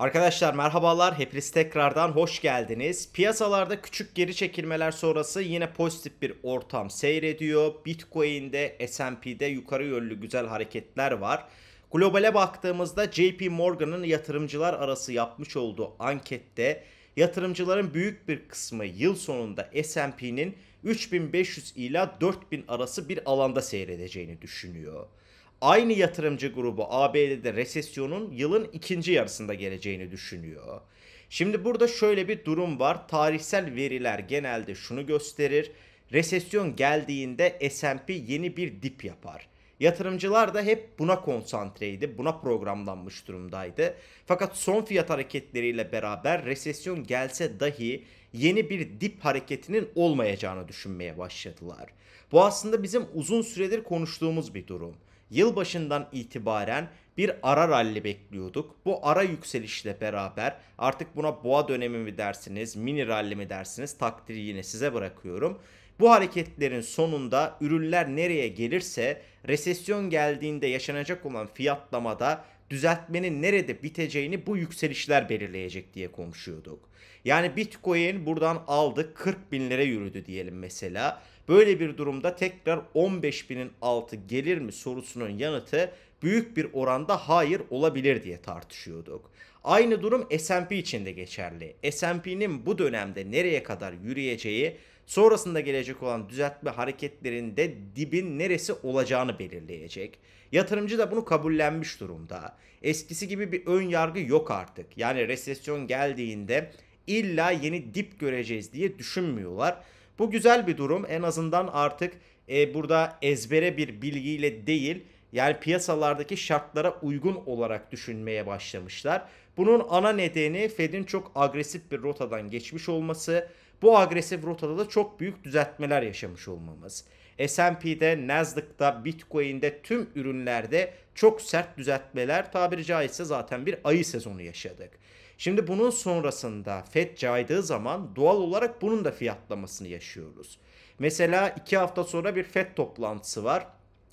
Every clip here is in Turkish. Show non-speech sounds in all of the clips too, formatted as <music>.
Arkadaşlar merhabalar, hepiniz tekrardan hoş geldiniz. Piyasalarda küçük geri çekilmeler sonrası yine pozitif bir ortam seyrediyor. Bitcoin'de, S&P'de yukarı yönlü güzel hareketler var. Globale baktığımızda JP Morgan'ın yatırımcılar arası yapmış olduğu ankette yatırımcıların büyük bir kısmı yıl sonunda S&P'nin 3500 ila 4000 arası bir alanda seyredeceğini düşünüyor aynı yatırımcı grubu ABD'de resesyonun yılın ikinci yarısında geleceğini düşünüyor. Şimdi burada şöyle bir durum var. Tarihsel veriler genelde şunu gösterir. Resesyon geldiğinde S&P yeni bir dip yapar. Yatırımcılar da hep buna konsantreydi, buna programlanmış durumdaydı. Fakat son fiyat hareketleriyle beraber resesyon gelse dahi yeni bir dip hareketinin olmayacağını düşünmeye başladılar. Bu aslında bizim uzun süredir konuştuğumuz bir durum yılbaşından itibaren bir ara rally bekliyorduk. Bu ara yükselişle beraber artık buna boğa dönemi mi dersiniz, mini rally mi dersiniz takdiri yine size bırakıyorum. Bu hareketlerin sonunda ürünler nereye gelirse resesyon geldiğinde yaşanacak olan fiyatlamada düzeltmenin nerede biteceğini bu yükselişler belirleyecek diye konuşuyorduk. Yani Bitcoin buradan aldı 40 binlere yürüdü diyelim mesela Böyle bir durumda tekrar 15 binin altı gelir mi sorusunun yanıtı büyük bir oranda hayır olabilir diye tartışıyorduk. Aynı durum S&P için de geçerli. S&P'nin bu dönemde nereye kadar yürüyeceği sonrasında gelecek olan düzeltme hareketlerinde dibin neresi olacağını belirleyecek. Yatırımcı da bunu kabullenmiş durumda. Eskisi gibi bir ön yargı yok artık. Yani resesyon geldiğinde illa yeni dip göreceğiz diye düşünmüyorlar bu güzel bir durum. En azından artık e, burada ezbere bir bilgiyle değil yani piyasalardaki şartlara uygun olarak düşünmeye başlamışlar. Bunun ana nedeni Fed'in çok agresif bir rotadan geçmiş olması. Bu agresif rotada da çok büyük düzeltmeler yaşamış olmamız. S&P'de, Nasdaq'ta, Bitcoin'de tüm ürünlerde çok sert düzeltmeler tabiri caizse zaten bir ayı sezonu yaşadık. Şimdi bunun sonrasında FED caydığı zaman doğal olarak bunun da fiyatlamasını yaşıyoruz. Mesela iki hafta sonra bir FED toplantısı var.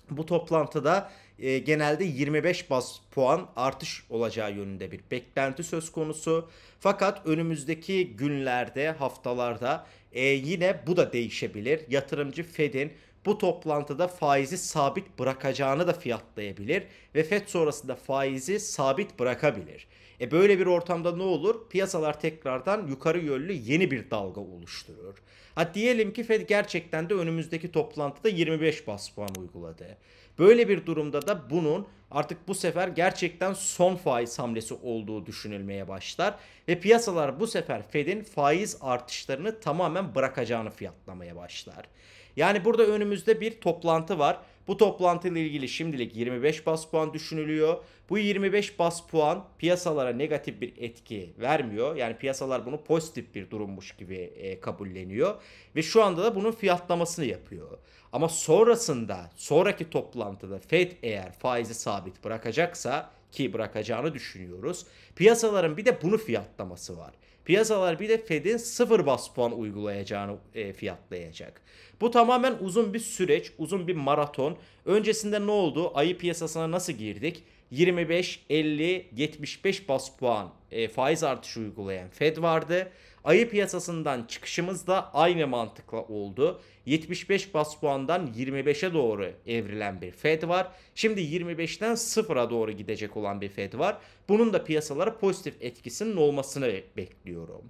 Bu toplantıda e, genelde 25 bas puan artış olacağı yönünde bir beklenti söz konusu. Fakat önümüzdeki günlerde, haftalarda e, yine bu da değişebilir. Yatırımcı Fed'in bu toplantıda faizi sabit bırakacağını da fiyatlayabilir ve FED sonrasında faizi sabit bırakabilir. E böyle bir ortamda ne olur? Piyasalar tekrardan yukarı yönlü yeni bir dalga oluşturur. Ha diyelim ki Fed gerçekten de önümüzdeki toplantıda 25 bas puan uyguladı. Böyle bir durumda da bunun artık bu sefer gerçekten son faiz hamlesi olduğu düşünülmeye başlar ve piyasalar bu sefer Fed'in faiz artışlarını tamamen bırakacağını fiyatlamaya başlar. Yani burada önümüzde bir toplantı var. Bu toplantıyla ilgili şimdilik 25 bas puan düşünülüyor. Bu 25 bas puan piyasalara negatif bir etki vermiyor. Yani piyasalar bunu pozitif bir durummuş gibi e, kabulleniyor. Ve şu anda da bunun fiyatlamasını yapıyor. Ama sonrasında sonraki toplantıda Fed eğer faizi sabit bırakacaksa ki bırakacağını düşünüyoruz. Piyasaların bir de bunu fiyatlaması var. Piyasalar bir de Fed'in sıfır bas puan uygulayacağını e, fiyatlayacak. Bu tamamen uzun bir süreç, uzun bir maraton. Öncesinde ne oldu? Ayı piyasasına nasıl girdik? 25, 50, 75 bas puan e, faiz artışı uygulayan Fed vardı. Ayı piyasasından çıkışımız da aynı mantıkla oldu. 75 bas puandan 25'e doğru evrilen bir Fed var. Şimdi 25'ten 0'a doğru gidecek olan bir Fed var. Bunun da piyasalara pozitif etkisinin olmasını bekliyorum.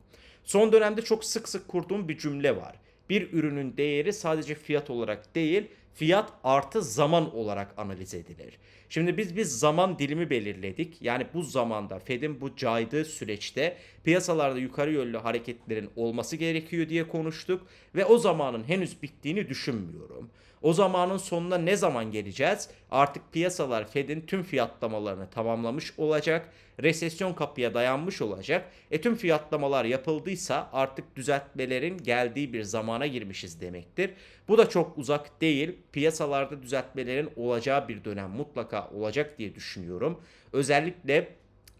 Son dönemde çok sık sık kurduğum bir cümle var. Bir ürünün değeri sadece fiyat olarak değil, fiyat artı zaman olarak analiz edilir. Şimdi biz bir zaman dilimi belirledik. Yani bu zamanda Fed'in bu caydığı süreçte piyasalarda yukarı yönlü hareketlerin olması gerekiyor diye konuştuk ve o zamanın henüz bittiğini düşünmüyorum. O zamanın sonuna ne zaman geleceğiz? Artık piyasalar Fed'in tüm fiyatlamalarını tamamlamış olacak. Resesyon kapıya dayanmış olacak. E tüm fiyatlamalar yapıldıysa artık düzeltmelerin geldiği bir zamana girmişiz demektir. Bu da çok uzak değil. Piyasalarda düzeltmelerin olacağı bir dönem mutlaka olacak diye düşünüyorum. Özellikle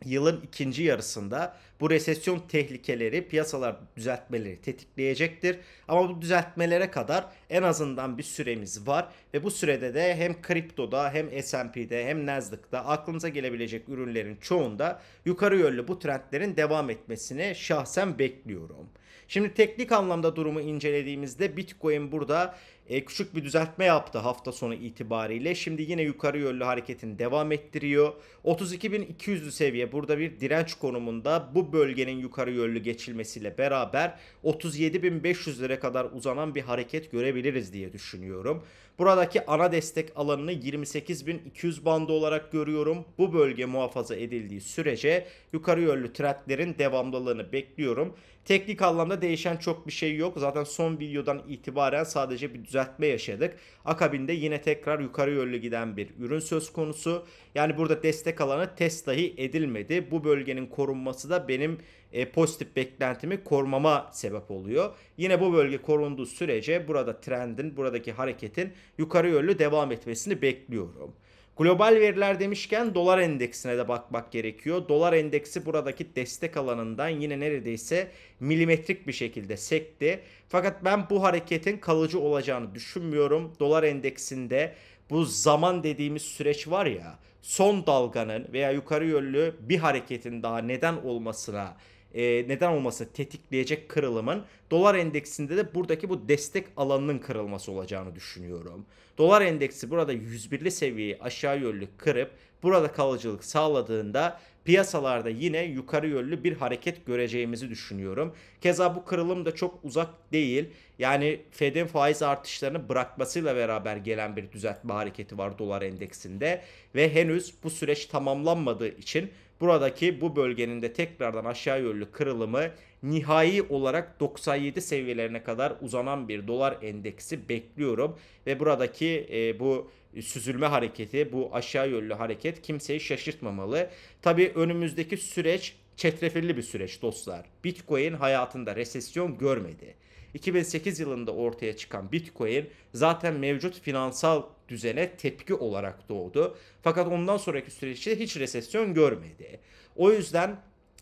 yılın ikinci yarısında bu resesyon tehlikeleri piyasalar düzeltmeleri tetikleyecektir. Ama bu düzeltmelere kadar en azından bir süremiz var ve bu sürede de hem kriptoda hem S&P'de hem Nasdaq'da aklınıza gelebilecek ürünlerin çoğunda yukarı yönlü bu trendlerin devam etmesini şahsen bekliyorum. Şimdi teknik anlamda durumu incelediğimizde Bitcoin burada e, küçük bir düzeltme yaptı hafta sonu itibariyle. Şimdi yine yukarı yönlü hareketini devam ettiriyor. 32.200'lü seviye burada bir direnç konumunda. Bu bölgenin yukarı yönlü geçilmesiyle beraber 37.500 lira kadar uzanan bir hareket görebiliriz diye düşünüyorum. Buradaki ana destek alanını 28.200 bandı olarak görüyorum. Bu bölge muhafaza edildiği sürece yukarı yönlü trendlerin devamlılığını bekliyorum. Teknik anlamda değişen çok bir şey yok. Zaten son videodan itibaren sadece bir düzeltme yaşadık. Akabinde yine tekrar yukarı yönlü giden bir ürün söz konusu. Yani burada destek alanı test dahi edilmedi. Bu bölgenin korunması da benim e, pozitif beklentimi korumama sebep oluyor. Yine bu bölge korunduğu sürece burada trendin, buradaki hareketin yukarı yönlü devam etmesini bekliyorum. Global veriler demişken dolar endeksine de bakmak gerekiyor. Dolar endeksi buradaki destek alanından yine neredeyse milimetrik bir şekilde sekti. Fakat ben bu hareketin kalıcı olacağını düşünmüyorum. Dolar endeksinde bu zaman dediğimiz süreç var ya son dalganın veya yukarı yönlü bir hareketin daha neden olmasına e, neden olması tetikleyecek kırılımın dolar endeksinde de buradaki bu destek alanının kırılması olacağını düşünüyorum. Dolar endeksi burada 101'li seviyeyi aşağı yönlü kırıp burada kalıcılık sağladığında piyasalarda yine yukarı yönlü bir hareket göreceğimizi düşünüyorum. Keza bu kırılım da çok uzak değil. Yani Fed'in faiz artışlarını bırakmasıyla beraber gelen bir düzeltme hareketi var dolar endeksinde ve henüz bu süreç tamamlanmadığı için Buradaki bu bölgenin de tekrardan aşağı yönlü kırılımı nihai olarak 97 seviyelerine kadar uzanan bir dolar endeksi bekliyorum. Ve buradaki e, bu süzülme hareketi, bu aşağı yönlü hareket kimseyi şaşırtmamalı. Tabi önümüzdeki süreç çetrefilli bir süreç dostlar. Bitcoin hayatında resesyon görmedi. 2008 yılında ortaya çıkan Bitcoin zaten mevcut finansal düzene tepki olarak doğdu. Fakat ondan sonraki süreçte hiç resesyon görmedi. O yüzden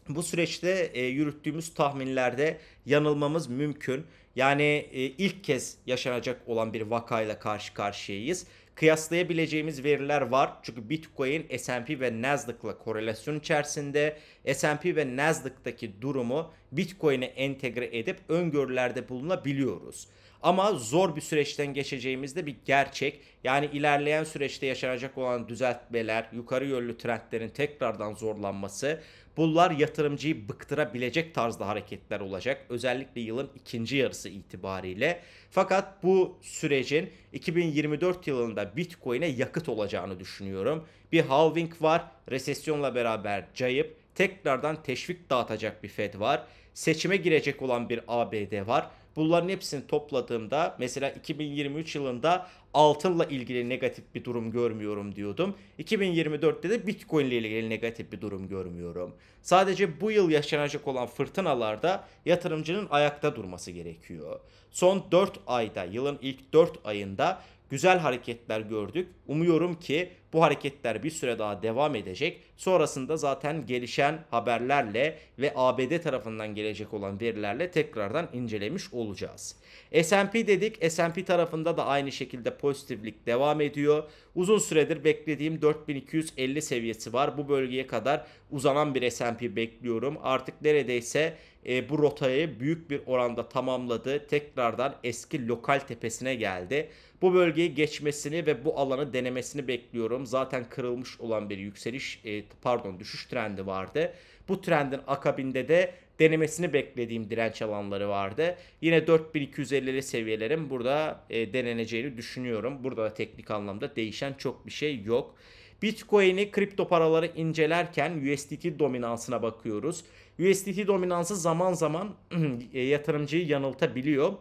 bu süreçte e, yürüttüğümüz tahminlerde yanılmamız mümkün. Yani e, ilk kez yaşanacak olan bir vakayla karşı karşıyayız kıyaslayabileceğimiz veriler var. Çünkü Bitcoin S&P ve Nasdaq'la korelasyon içerisinde S&P ve Nasdaq'taki durumu Bitcoin'e entegre edip öngörülerde bulunabiliyoruz. Ama zor bir süreçten geçeceğimiz de bir gerçek. Yani ilerleyen süreçte yaşanacak olan düzeltmeler, yukarı yönlü trendlerin tekrardan zorlanması bunlar yatırımcıyı bıktırabilecek tarzda hareketler olacak. Özellikle yılın ikinci yarısı itibariyle. Fakat bu sürecin 2024 yılında Bitcoin'e yakıt olacağını düşünüyorum. Bir halving var, resesyonla beraber cayıp tekrardan teşvik dağıtacak bir Fed var. Seçime girecek olan bir ABD var. Bunların hepsini topladığımda mesela 2023 yılında altınla ilgili negatif bir durum görmüyorum diyordum. 2024'te de Bitcoin ile ilgili negatif bir durum görmüyorum. Sadece bu yıl yaşanacak olan fırtınalarda yatırımcının ayakta durması gerekiyor. Son 4 ayda, yılın ilk 4 ayında güzel hareketler gördük. Umuyorum ki bu hareketler bir süre daha devam edecek. Sonrasında zaten gelişen haberlerle ve ABD tarafından gelecek olan verilerle tekrardan incelemiş olacağız. S&P dedik. S&P tarafında da aynı şekilde pozitiflik devam ediyor. Uzun süredir beklediğim 4250 seviyesi var. Bu bölgeye kadar uzanan bir S&P bekliyorum. Artık neredeyse e, bu rotayı büyük bir oranda tamamladı. Tekrardan eski lokal tepesine geldi. Bu bölgeyi geçmesini ve bu alanı denemesini bekliyorum. Zaten kırılmış olan bir yükseliş e, pardon düşüş trendi vardı. Bu trendin akabinde de denemesini beklediğim direnç alanları vardı. Yine 4250'li seviyelerim burada e, deneneceğini düşünüyorum. Burada da teknik anlamda değişen çok bir şey yok. Bitcoin'i kripto paraları incelerken USDT dominansına bakıyoruz. USDT dominansı zaman zaman <clears throat> e, yatırımcıyı yanıltabiliyor.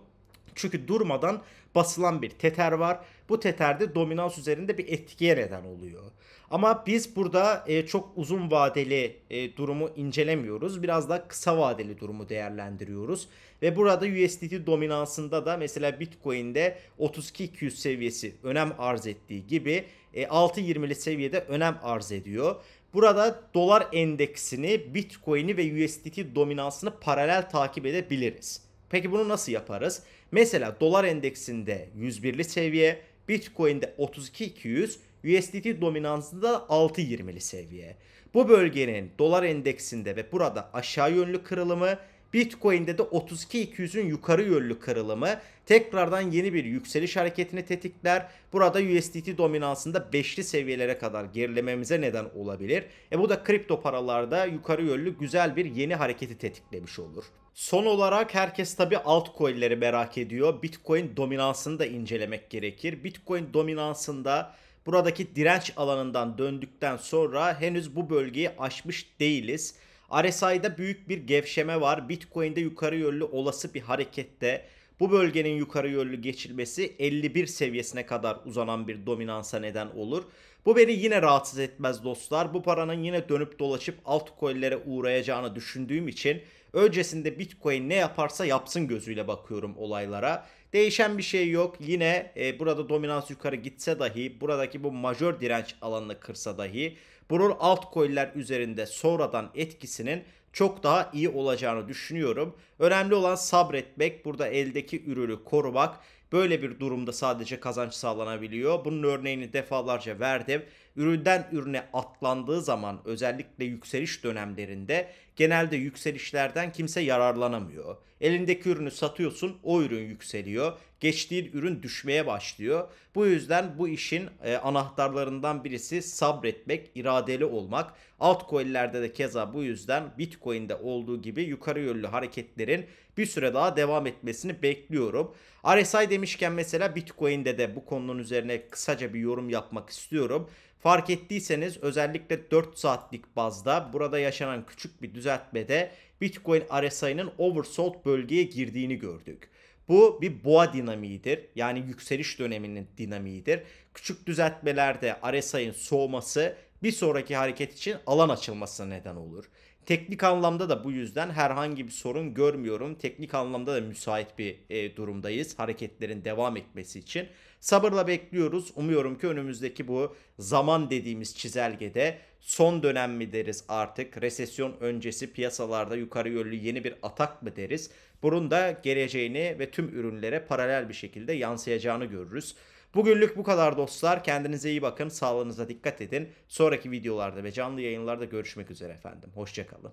Çünkü durmadan basılan bir teter var. Bu teterde dominans üzerinde bir etkiye neden oluyor. Ama biz burada e, çok uzun vadeli e, durumu incelemiyoruz. Biraz daha kısa vadeli durumu değerlendiriyoruz. Ve burada USDT dominansında da mesela Bitcoin'de 32-200 seviyesi önem arz ettiği gibi e, 6.20'li seviyede önem arz ediyor. Burada dolar endeksini, Bitcoin'i ve USDT dominansını paralel takip edebiliriz. Peki bunu nasıl yaparız? Mesela dolar endeksinde 101'li seviye, Bitcoin'de 32.200, USDT dominansında 6.20'li seviye. Bu bölgenin dolar endeksinde ve burada aşağı yönlü kırılımı Bitcoin'de de 32.200'ün yukarı yönlü kırılımı tekrardan yeni bir yükseliş hareketini tetikler. Burada USDT dominansında 5'li seviyelere kadar gerilememize neden olabilir. E bu da kripto paralarda yukarı yönlü güzel bir yeni hareketi tetiklemiş olur. Son olarak herkes tabi altcoin'leri merak ediyor. Bitcoin dominansını da incelemek gerekir. Bitcoin dominansında buradaki direnç alanından döndükten sonra henüz bu bölgeyi aşmış değiliz. RSI'da büyük bir gevşeme var. Bitcoin'de yukarı yönlü olası bir harekette bu bölgenin yukarı yönlü geçilmesi 51 seviyesine kadar uzanan bir dominansa neden olur. Bu beni yine rahatsız etmez dostlar. Bu paranın yine dönüp dolaşıp altcoin'lere uğrayacağını düşündüğüm için öncesinde Bitcoin ne yaparsa yapsın gözüyle bakıyorum olaylara. Değişen bir şey yok. Yine e, burada dominans yukarı gitse dahi buradaki bu majör direnç alanını kırsa dahi bunun altcoin'ler üzerinde sonradan etkisinin çok daha iyi olacağını düşünüyorum. Önemli olan sabretmek, burada eldeki ürünü korumak. Böyle bir durumda sadece kazanç sağlanabiliyor. Bunun örneğini defalarca verdim üründen ürüne atlandığı zaman özellikle yükseliş dönemlerinde genelde yükselişlerden kimse yararlanamıyor. Elindeki ürünü satıyorsun o ürün yükseliyor. Geçtiğin ürün düşmeye başlıyor. Bu yüzden bu işin e, anahtarlarından birisi sabretmek, iradeli olmak. Altcoin'lerde de keza bu yüzden Bitcoin'de olduğu gibi yukarı yönlü hareketlerin bir süre daha devam etmesini bekliyorum. RSI demişken mesela Bitcoin'de de bu konunun üzerine kısaca bir yorum yapmak istiyorum. Fark ettiyseniz özellikle 4 saatlik bazda burada yaşanan küçük bir düzeltmede Bitcoin RSI'nin oversold bölgeye girdiğini gördük. Bu bir boğa dinamiğidir. Yani yükseliş döneminin dinamiğidir. Küçük düzeltmelerde RSI'nin soğuması bir sonraki hareket için alan açılmasına neden olur. Teknik anlamda da bu yüzden herhangi bir sorun görmüyorum. Teknik anlamda da müsait bir e, durumdayız hareketlerin devam etmesi için. Sabırla bekliyoruz. Umuyorum ki önümüzdeki bu zaman dediğimiz çizelgede son dönem mi deriz artık? Resesyon öncesi piyasalarda yukarı yönlü yeni bir atak mı deriz? Bunun da geleceğini ve tüm ürünlere paralel bir şekilde yansıyacağını görürüz. Bugünlük bu kadar dostlar. Kendinize iyi bakın. Sağlığınıza dikkat edin. Sonraki videolarda ve canlı yayınlarda görüşmek üzere efendim. Hoşçakalın.